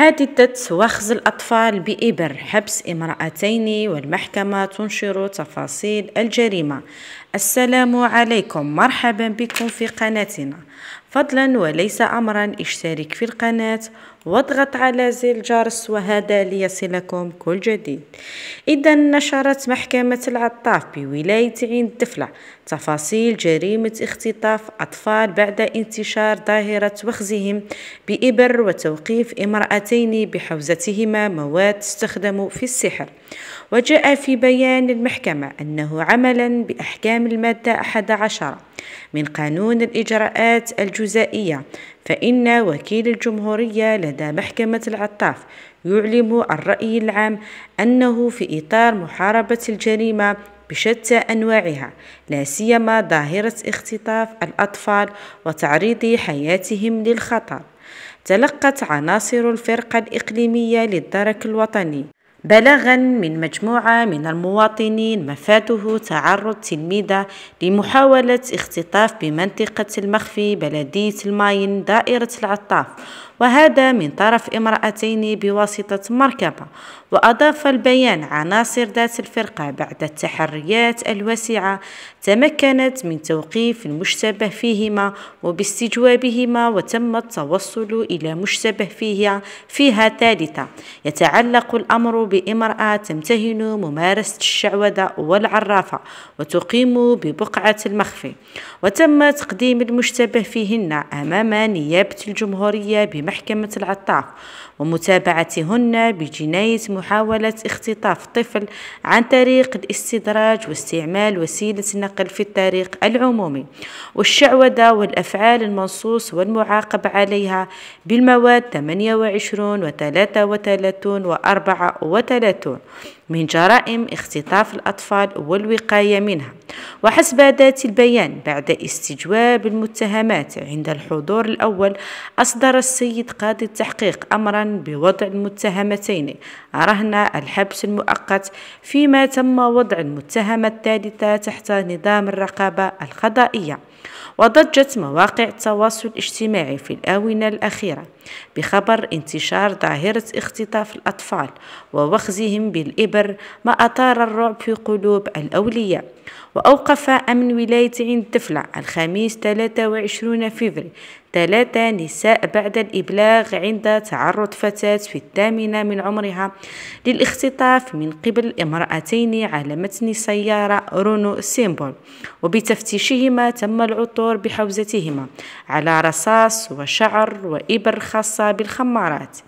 حادثة وخز الأطفال بإبر حبس امرأتين والمحكمة تنشر تفاصيل الجريمة السلام عليكم مرحبا بكم في قناتنا فضلا وليس أمرا اشترك في القناة واضغط على زر الجرس وهذا ليصلكم كل جديد إذا نشرت محكمة العطاف بولاية عين الدفلة تفاصيل جريمة اختطاف أطفال بعد انتشار ظاهرة وخزهم بإبر وتوقيف امرأتين بحوزتهما مواد تستخدم في السحر وجاء في بيان المحكمة أنه عملا بأحكام المادة 11 من قانون الإجراءات الجزائية فإن وكيل الجمهورية لدى محكمة العطاف يعلم الرأي العام أنه في إطار محاربة الجريمة بشتى أنواعها لا سيما ظاهرة اختطاف الأطفال وتعريض حياتهم للخطر تلقت عناصر الفرقة الإقليمية للدرك الوطني بلغا من مجموعة من المواطنين مفاته تعرض تلميذة لمحاولة اختطاف بمنطقة المخفي بلدية الماين دائرة العطاف وهذا من طرف امرأتين بواسطة مركبة وأضاف البيان عناصر ذات الفرقة بعد التحريات الواسعة تمكنت من توقيف المشتبه فيهما وباستجوابهما وتم التوصل إلى مشتبه فيها فيها ثالثة يتعلق الأمر بامرأة تمتهن ممارسة الشعوذة والعرافة وتقيم ببقعة المخفي وتم تقديم المشتبه فيهن أمام نيابة الجمهورية بمحل محكمة العطاف ومتابعتهن بجناية محاولة اختطاف طفل عن طريق الاستدراج واستعمال وسيلة نقل في الطريق العمومي والشعوذة والأفعال المنصوص والمعاقب عليها بالمواد 28 و 33 و 34 من جرائم اختطاف الأطفال والوقاية منها وحسب ذات البيان بعد استجواب المتهمات عند الحضور الأول أصدر السيد قاضي التحقيق أمرا بوضع المتهمتين رهن الحبس المؤقت فيما تم وضع المتهمة الثالثة تحت نظام الرقابة القضائية وضجت مواقع التواصل الاجتماعي في الآونة الأخيرة بخبر انتشار ظاهرة اختطاف الأطفال ووخزهم بالإبر الخبر ما أثار الرعب في قلوب الأولياء وأوقف أمن ولاية عين الدفلة الخميس 23 فيفري ثلاثة نساء بعد الإبلاغ عند تعرض فتاة في الثامنة من عمرها للاختطاف من قبل امرأتين على متن سيارة رونو سيمبول وبتفتيشهما تم العثور بحوزتهما على رصاص وشعر وإبر خاصة بالخمارات